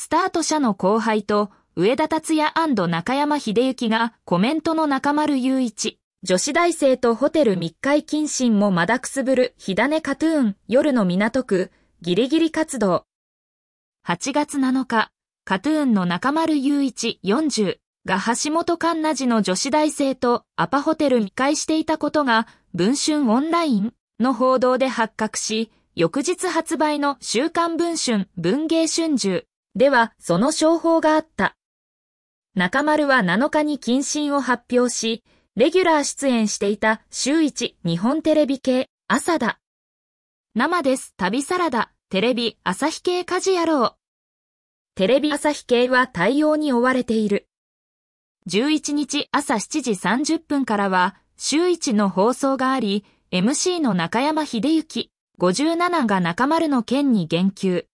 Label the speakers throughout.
Speaker 1: スタート社の後輩と、上田達也中山秀幸がコメントの中丸雄一。女子大生とホテル密会謹慎もまだくすぶる火種カトゥーン夜の港区ギリギリ活動。8月7日、カトゥーンの中丸雄一40が橋本環奈寺の女子大生とアパホテル密会していたことが文春オンラインの報道で発覚し、翌日発売の週刊文春文芸春秋では、その商法があった。中丸は7日に謹慎を発表し、レギュラー出演していた週1日本テレビ系朝だ。生です、旅サラダ、テレビ朝日系家事野郎。テレビ朝日系は対応に追われている。11日朝7時30分からは、週1の放送があり、MC の中山秀幸57が中丸の件に言及。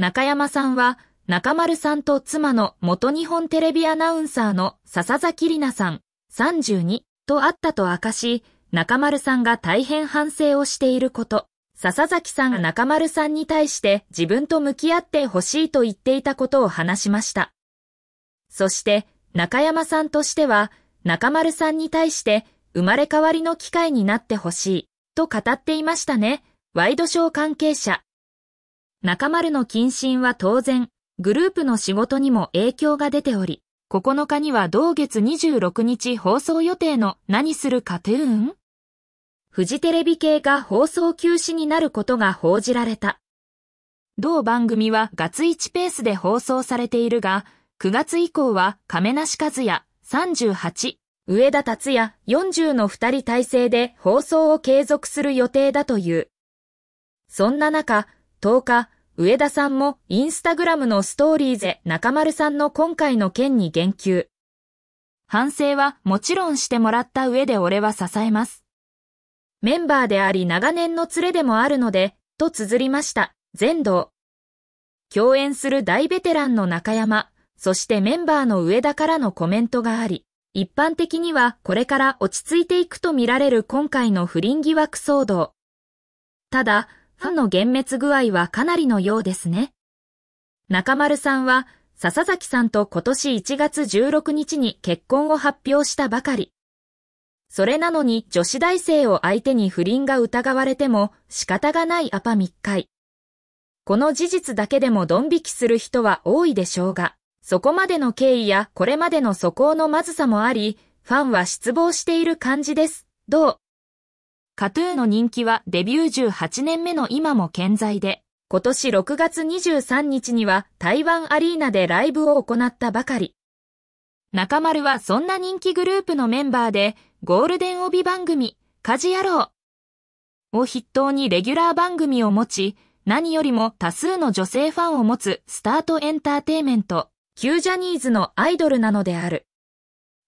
Speaker 1: 中山さんは、中丸さんと妻の元日本テレビアナウンサーの笹崎里奈さん、32と会ったと明かし、中丸さんが大変反省をしていること、笹崎さんが中丸さんに対して自分と向き合ってほしいと言っていたことを話しました。そして、中山さんとしては、中丸さんに対して生まれ変わりの機会になってほしいと語っていましたね。ワイドショー関係者。中丸の謹慎は当然、グループの仕事にも影響が出ており、9日には同月26日放送予定の何するかトゥーンフジテレビ系が放送休止になることが報じられた。同番組は月チペースで放送されているが、9月以降は亀梨和也38、上田達也40の2人体制で放送を継続する予定だという。そんな中、10日、上田さんもインスタグラムのストーリーで中丸さんの今回の件に言及。反省はもちろんしてもらった上で俺は支えます。メンバーであり長年の連れでもあるので、と綴りました、全道。共演する大ベテランの中山、そしてメンバーの上田からのコメントがあり、一般的にはこれから落ち着いていくと見られる今回の不倫疑惑騒動。ただ、ファンの幻滅具合はかなりのようですね。中丸さんは、笹崎さんと今年1月16日に結婚を発表したばかり。それなのに女子大生を相手に不倫が疑われても仕方がないアパ密会。この事実だけでもドン引きする人は多いでしょうが、そこまでの経緯やこれまでの素行のまずさもあり、ファンは失望している感じです。どうカトゥーの人気はデビュー18年目の今も健在で、今年6月23日には台湾アリーナでライブを行ったばかり。中丸はそんな人気グループのメンバーで、ゴールデン帯番組、家事野郎を筆頭にレギュラー番組を持ち、何よりも多数の女性ファンを持つスタートエンターテイメント、旧ジャニーズのアイドルなのである。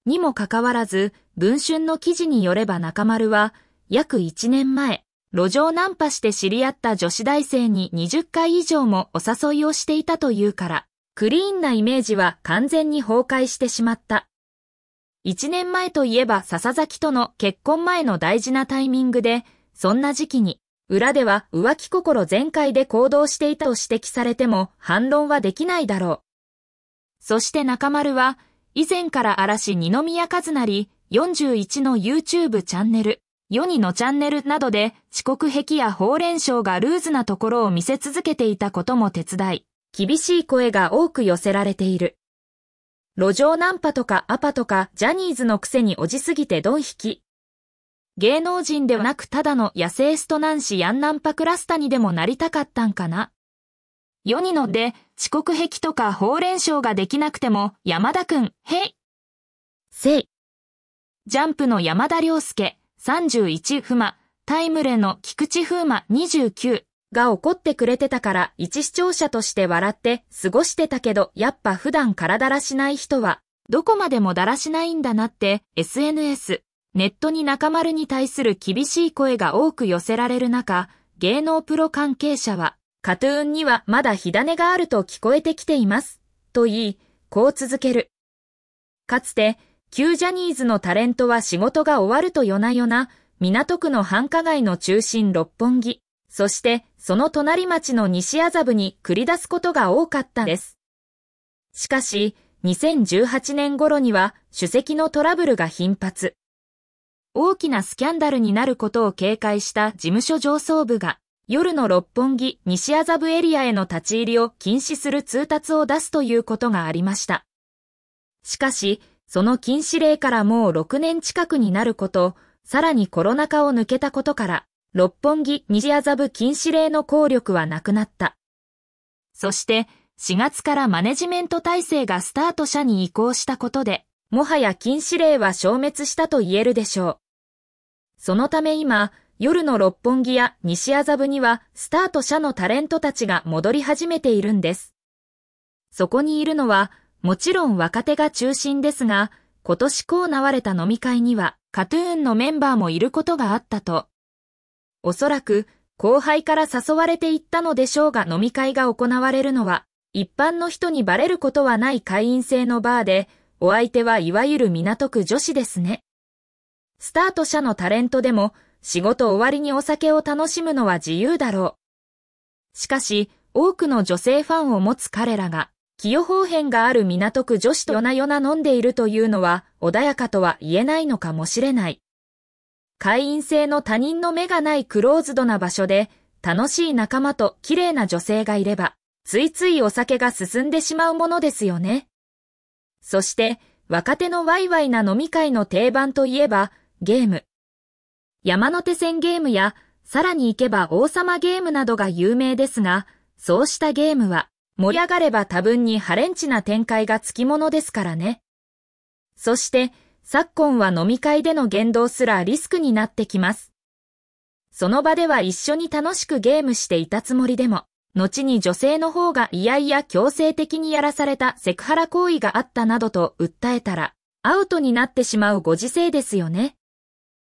Speaker 1: にもかかわらず、文春の記事によれば中丸は、約1年前、路上ナンパして知り合った女子大生に20回以上もお誘いをしていたというから、クリーンなイメージは完全に崩壊してしまった。1年前といえば笹崎との結婚前の大事なタイミングで、そんな時期に、裏では浮気心全開で行動していたと指摘されても反論はできないだろう。そして中丸は、以前から嵐二宮和也41の YouTube チャンネル、世にのチャンネルなどで遅刻癖やほうれん草がルーズなところを見せ続けていたことも手伝い、厳しい声が多く寄せられている。路上ナンパとかアパとかジャニーズのくせにおじすぎてドン引き。芸能人ではなくただの野生ストナンシヤンナンパクラスタにでもなりたかったんかな。世にので遅刻癖とかほうれん草ができなくても山田くん、へい。せい。ジャンプの山田涼介。31不満、タイムレの菊池風磨29が怒ってくれてたから一視聴者として笑って過ごしてたけどやっぱ普段からだらしない人はどこまでもだらしないんだなって SNS、ネットに中丸に対する厳しい声が多く寄せられる中、芸能プロ関係者はカトゥーンにはまだ火種があると聞こえてきていますと言い、こう続ける。かつて旧ジャニーズのタレントは仕事が終わると夜な夜な、港区の繁華街の中心六本木、そしてその隣町の西麻布に繰り出すことが多かったです。しかし、2018年頃には主席のトラブルが頻発。大きなスキャンダルになることを警戒した事務所上層部が、夜の六本木西麻布エリアへの立ち入りを禁止する通達を出すということがありました。しかし、その禁止令からもう6年近くになること、さらにコロナ禍を抜けたことから、六本木西麻布禁止令の効力はなくなった。そして、4月からマネジメント体制がスタート社に移行したことで、もはや禁止令は消滅したと言えるでしょう。そのため今、夜の六本木や西麻布にはスタート社のタレントたちが戻り始めているんです。そこにいるのはもちろん若手が中心ですが、今年こうなわれた飲み会には、カトゥーンのメンバーもいることがあったと。おそらく、後輩から誘われていったのでしょうが飲み会が行われるのは、一般の人にバレることはない会員制のバーで、お相手はいわゆる港区女子ですね。スタート者のタレントでも、仕事終わりにお酒を楽しむのは自由だろう。しかし、多くの女性ファンを持つ彼らが、気予方編がある港区女子と夜な夜な飲んでいるというのは穏やかとは言えないのかもしれない。会員制の他人の目がないクローズドな場所で楽しい仲間と綺麗な女性がいれば、ついついお酒が進んでしまうものですよね。そして、若手のワイワイな飲み会の定番といえば、ゲーム。山手線ゲームや、さらに行けば王様ゲームなどが有名ですが、そうしたゲームは、盛り上がれば多分にハレンチな展開がつきものですからね。そして、昨今は飲み会での言動すらリスクになってきます。その場では一緒に楽しくゲームしていたつもりでも、後に女性の方がいやいや強制的にやらされたセクハラ行為があったなどと訴えたら、アウトになってしまうご時世ですよね。